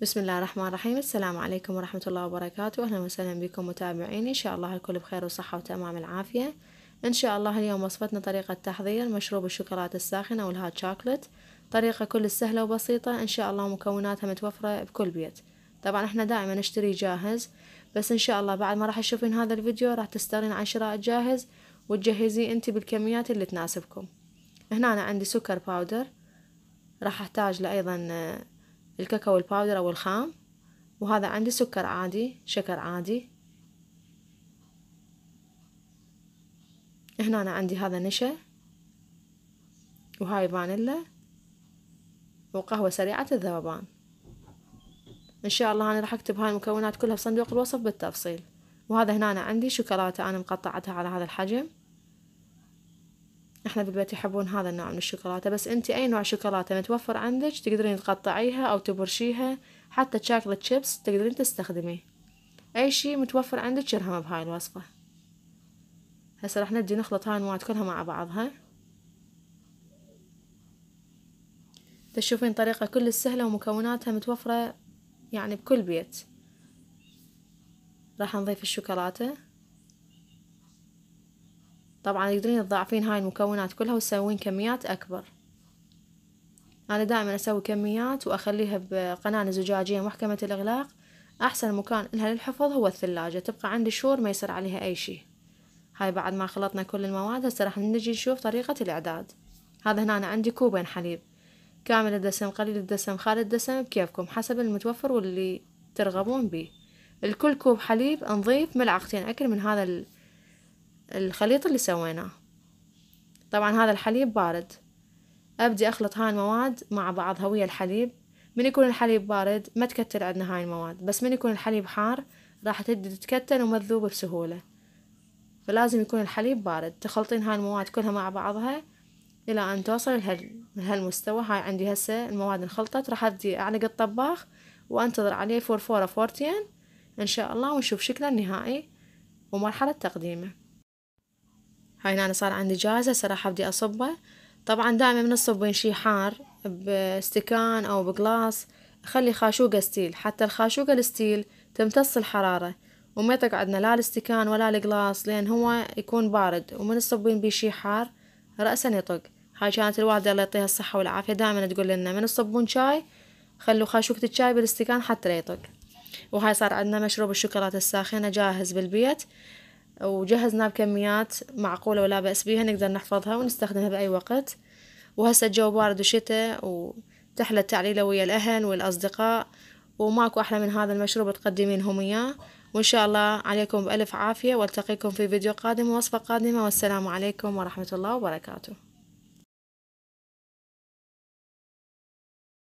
بسم الله الرحمن الرحيم السلام عليكم ورحمة الله وبركاته أهلا وسهلا بكم متابعين إن شاء الله الكل بخير وصحة وتمام العافية إن شاء الله اليوم وصفتنا طريقة تحضير مشروب الشوكولاتة الساخنة والهات شوكلت طريقة كل سهلة وبسيطة إن شاء الله مكوناتها متوفرة بكل بيت طبعا احنا دائما نشتري جاهز بس إن شاء الله بعد ما راح تشوفين هذا الفيديو راح تستغنين عن شراء جاهز وتجهزيه انت بالكميات اللي تناسبكم هنا أنا عندي سكر باودر راح أحتاج له أيضا الكاكاو الباودر أو الخام وهذا عندي سكر عادي شكر عادي هنا أنا عندي هذا نشا وهاي فانيلا وقهوة سريعة الذوبان إن شاء الله أنا راح أكتب هاي المكونات كلها في صندوق الوصف بالتفصيل وهذا هنا أنا عندي شوكولاتة أنا مقطعتها على هذا الحجم احنا بالبيت يحبون هذا النوع من الشوكولاتة بس انتي اي نوع شوكولاتة متوفر عندك تقدرين تقطعيها او تبرشيها حتى تشاكلت شيبس تقدرين تستخدميه اي شي متوفر عندك يرهمه بهاي الوصفة هسه راح نبدي نخلط هاي المواد كلها مع بعضها تشوفين طريقة كل سهلة ومكوناتها متوفرة يعني بكل بيت راح نضيف الشوكولاتة طبعا تقدرين تضاعفين هاي المكونات كلها وتسوين كميات أكبر أنا دائما أسوي كميات وأخليها بقنانة زجاجية محكمة الإغلاق أحسن مكان لها للحفظ هو الثلاجة تبقى عندي شهور ما يصير عليها أي شي هاي بعد ما خلطنا كل المواد هسه راح نجي نشوف طريقة الإعداد هذا هنا أنا عندي كوبين حليب كامل الدسم قليل الدسم خالي الدسم بكيفكم حسب المتوفر واللي ترغبون بيه لكل كوب حليب نضيف ملعقتين أكل من هذا ال... الخليط اللي سويناه طبعا هذا الحليب بارد أبدي أخلط هاي المواد مع بعضها ويا الحليب من يكون الحليب بارد ما تكتل عندنا هاي المواد بس من يكون الحليب حار راح تبدي تتكتل وما تذوب بسهولة فلازم يكون الحليب بارد تخلطين هاي المواد كلها مع بعضها إلى أن توصل لهالمستوى هاي عندي هسه المواد انخلطت راح أبدي أعلق الطباخ وأنتظر عليه فورفورة فورتين إن شاء الله ونشوف شكله النهائي ومرحلة تقديمه هاي أنا صار عندي جاهزة صراحة بدي أصبه طبعا دائما من الصبين شي حار باستكان أو بقلاص خلي خاشوقة ستيل حتى الخاشوقة الستيل تمتص الحرارة وما تقعدنا لا الاستكان ولا القلاص لأن هو يكون بارد ومن الصبين بيه شي حار رأسا يطق هاي كانت الوالدة الله يعطيها الصحة والعافية دائما تقول لنا من الصبون شاي خلوا خاشوقة الشاي بالاستكان حتى لا يطق وهاي صار عندنا مشروب الشوكولاتة الساخنة جاهز بالبيت وجهزناه بكميات معقولة ولا بأس بيها نقدر نحفظها ونستخدمها بأي وقت وهسه الجو بارد وشتاء وتحلى التعليلة ويا الأهل والأصدقاء وماكو أحلى من هذا المشروب تقدمينهم إياه وإن شاء الله عليكم بألف عافية والتقيكم في فيديو قادم ووصفة قادمة والسلام عليكم ورحمة الله وبركاته